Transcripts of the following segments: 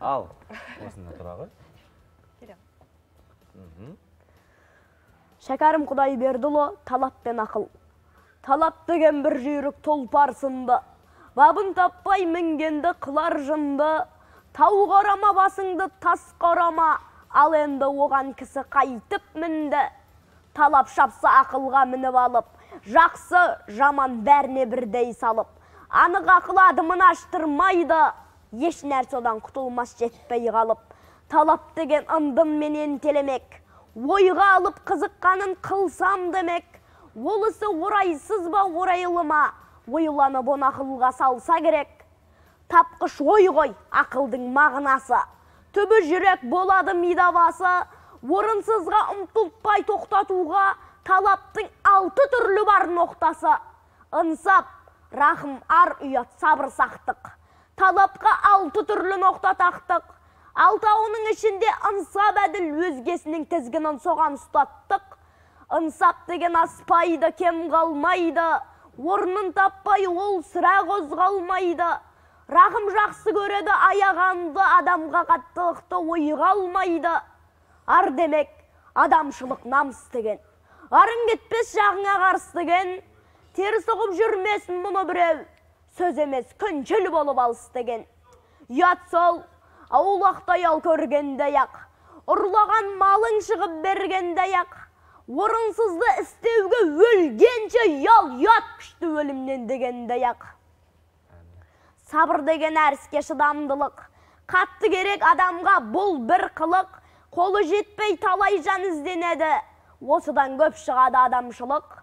ал осында тұра ғой келемін шәкәрім құдайбердіұлы талап пен ақыл талап деген бір жүйрік тұлпар бабын таппай мінгенді қылар жынды тау қорама басыңды тас қорама, ал енді оған кісі қайтып мінді талап шапса ақылға мініп алып жақсы жаман бәріне бірдей салып анық ақыл адымын аштырмайды еш нәрседен құтылмас жетпей қалып талап деген ындым менен телемек ойға алып қызыққанын қылсам демек олысы орайсыз ба орайлы ма ойланып оны ақылға салса керек тапқыш ой ғой ақылдың мағынасы түбі жүрек болады мидабасы орынсызға ұмтылтпай тоқтатуға талаптың алты түрлі бар ноқтасы ынсап рахым ар ұят сабыр сақтық талапқа алты түрлі ноқта тақтық алтауының ішінде ынсап әділ өзгесінің тізгінін соған ұстаттық ынсап деген аспайды кем қалмайды орнын таппай ол сірә қозғалмайды рақым жақсы көреді аяғанды адамға қаттылықты ойға алмайды ар демек адамшылық намыс деген арың кетпес жағыңа қарсы деген теріс ұғып жүрмесін мұны біреу сөз емес күншіл болып алыстыген. ұят сол аулақтай ал көргенде ақ ұрлаған малың шығып бергенде ақ орынсызды істеуге өлгенше ұял ұят күшті өлімнен дегенде ақ сабыр деген әріске шыдамдылық қатты керек адамға бұл бір қылық қолы жетпей талай жан ізденеді осыдан көп шығады адамшылық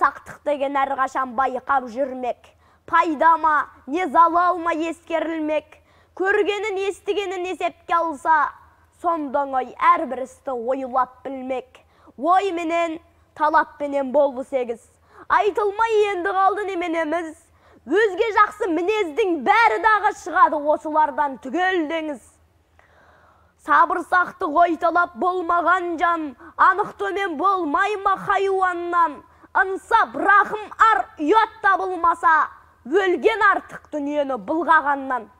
сақтық деген әрқашан байқап жүрмек пайдама не залалма ескерілмек көргенін естігенін есепке алса сондан ой әрбір істі ойлап білмек ой менен талап менен болды сегіз айтылмай енді қалды неменеміз өзге жақсы мінездің бәрі дағы шығады осылардан түгелдіңіз. Сабырсақты сабыр сақты ғой талап болмаған жан анық төмен болмай ма хайуаннан ынсап рахым ар ұят табылмаса өлген артық дүниені былғағаннан